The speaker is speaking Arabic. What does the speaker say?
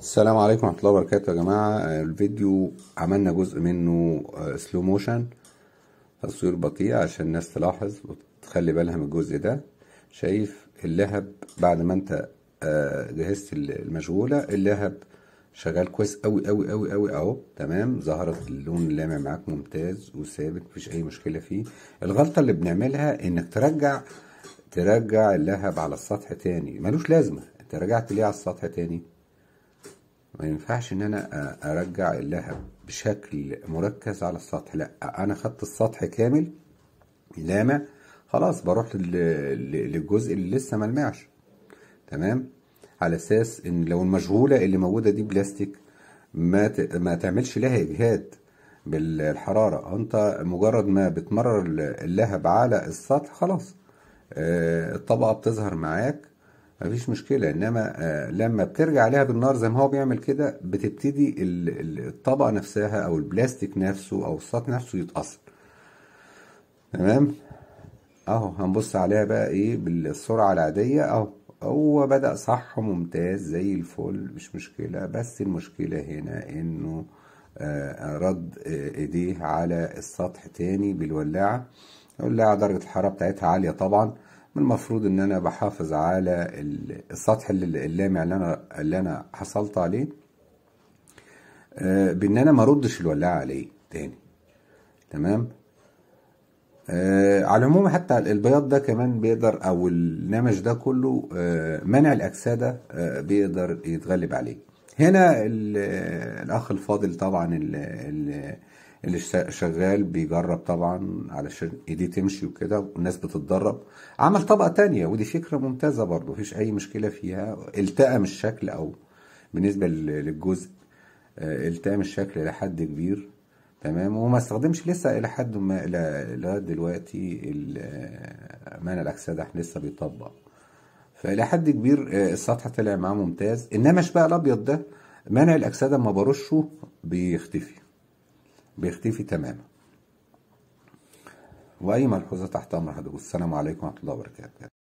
السلام عليكم ورحمه الله وبركاته يا جماعه الفيديو عملنا جزء منه سلو آه، موشن تصوير بطيء عشان الناس تلاحظ وتخلي بالها من الجزء ده شايف اللهب بعد ما انت آه، جهزت المشغوله اللهب شغال كويس قوي قوي قوي قوي اهو تمام ظهرت اللون اللامع معاك ممتاز وثابت مفيش اي مشكله فيه الغلطه اللي بنعملها انك ترجع ترجع اللهب على السطح تاني ملوش لازمه انت رجعت ليه على السطح تاني ما ينفعش ان انا ارجع اللهب بشكل مركز على السطح لا انا خدت السطح كامل لامع خلاص بروح للجزء اللي لسه ملمعش تمام على اساس ان لو المشغوله اللي موجوده دي بلاستيك ما ما تعملش لها اجهاد بالحراره انت مجرد ما بتمرر اللهب على السطح خلاص آه، الطبقه بتظهر معاك مفيش مشكلة إنما آه، لما بترجع عليها بالنار زي ما هو بيعمل كده بتبتدي الطبقة نفسها أو البلاستيك نفسه أو السطح نفسه يتأثر تمام أهو هنبص عليها بقى إيه بالسرعة العادية أهو هو بدأ صح ممتاز زي الفل مش مشكلة بس المشكلة هنا إنه آه، رد آه، إيديه على السطح تاني بالولاعة الولاعة درجة الحرارة بتاعتها عالية طبعا المفروض ان انا بحافظ على السطح اللامع اللي انا اللي انا حصلت عليه آه، بان انا ما اردش الولاعه عليه تاني تمام آه، على العموم حتى البياض ده كمان بيقدر او النمش ده كله آه، منع الاكسده بيقدر يتغلب عليه هنا الاخ الفاضل طبعا اللي شغال بيجرب طبعا علشان ايديه تمشي وكده والناس بتتدرب عمل طبقه تانية ودي فكره ممتازه برضه مفيش اي مشكله فيها التئم الشكل او بالنسبه للجزء آه، التئم الشكل لحد كبير تمام وما استخدمش لسه الى حد ما لغايه دلوقتي آه، مانع الاكسده لسه بيطبق فإلى حد كبير آه، السطح طلع معاه ممتاز إنما الشباق الأبيض ده منع الأكسدة أما برشه بيختفي بيختفي تماما وأي ملحوظة تحت أمر حضرتك السلام عليكم ورحمة الله وبركاته